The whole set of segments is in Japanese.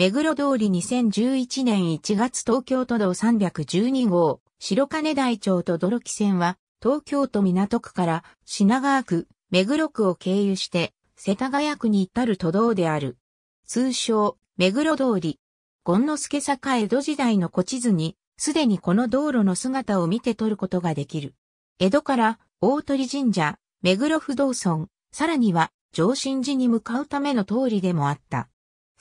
目黒通り2011年1月東京都道312号、白金台町と泥木線は、東京都港区から品川区、目黒区を経由して、世田谷区に至る都道である。通称、目黒通り。権之助坂江戸時代の古地図に、すでにこの道路の姿を見て取ることができる。江戸から大鳥神社、目黒不動村、さらには上新寺に向かうための通りでもあった。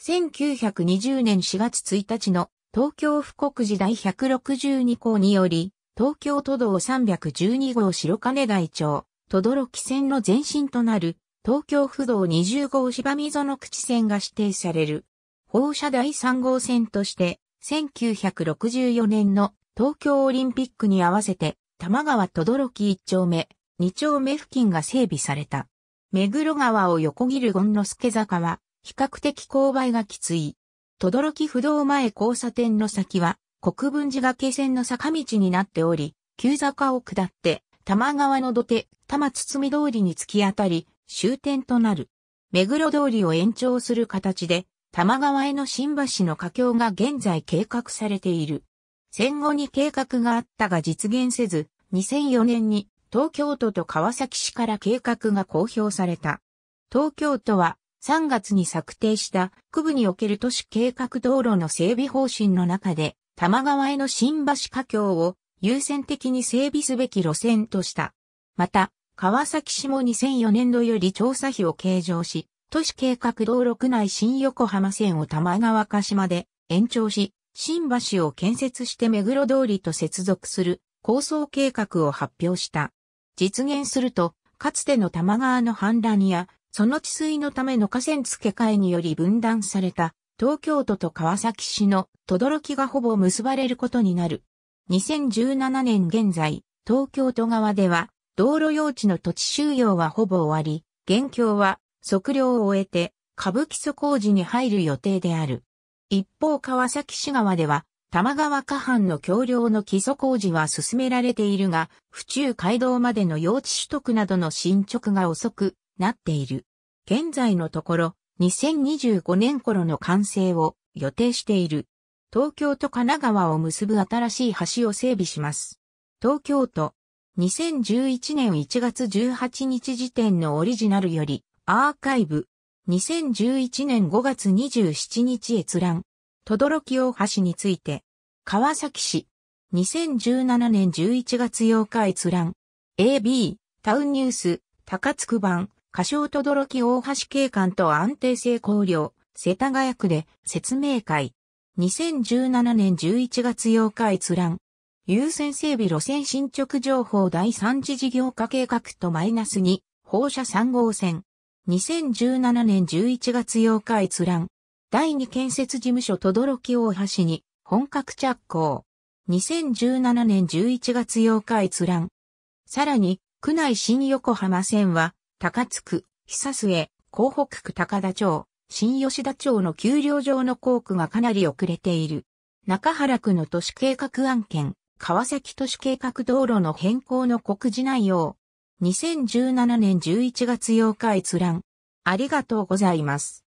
1920年4月1日の東京富国時代162校により、東京都道312号白金台町、轟線の前身となる、東京府道20号芝溝の口線が指定される。放射第3号線として、1964年の東京オリンピックに合わせて、玉川轟道1丁目、2丁目付近が整備された。目黒川を横切る権之助坂は、比較的勾配がきつい。轟不動前交差点の先は、国分寺崖線の坂道になっており、急坂を下って、多摩川の土手、多摩通りに突き当たり、終点となる。目黒通りを延長する形で、多摩川への新橋の架橋が現在計画されている。戦後に計画があったが実現せず、2004年に東京都と川崎市から計画が公表された。東京都は3月に策定した区部における都市計画道路の整備方針の中で、玉川への新橋架橋を優先的に整備すべき路線とした。また、川崎市も2004年度より調査費を計上し、都市計画道路区内新横浜線を玉川鹿島で延長し、新橋を建設して目黒通りと接続する構想計画を発表した。実現すると、かつての玉川の氾濫やその治水のための河川付け替えにより分断された東京都と川崎市の轟がほぼ結ばれることになる。2017年現在、東京都側では道路用地の土地収容はほぼ終わり、現況は測量を終えて歌舞伎礎工事に入る予定である。一方川崎市側では、玉川下半の橋梁の基礎工事は進められているが、府中街道までの用地取得などの進捗が遅く、なっている。現在のところ、2025年頃の完成を予定している。東京と神奈川を結ぶ新しい橋を整備します。東京都、2011年1月18日時点のオリジナルより、アーカイブ、2011年5月27日閲覧、とどろき大橋について、川崎市、2017年11月8日閲覧、AB、タウンニュース、高津区版、歌唱とどき大橋警官と安定性考慮、世田谷区で説明会。2017年11月8日閲覧。優先整備路線進捗情報第3次事業化計画とマイナス2、放射3号線。2017年11月8日閲覧。第2建設事務所とどき大橋に本格着工。2017年11月8日閲覧。さらに、区内新横浜線は、高津区、久末、港北区高田町、新吉田町の給料上の工区がかなり遅れている。中原区の都市計画案件、川崎都市計画道路の変更の告示内容。2017年11月8日閲覧。ありがとうございます。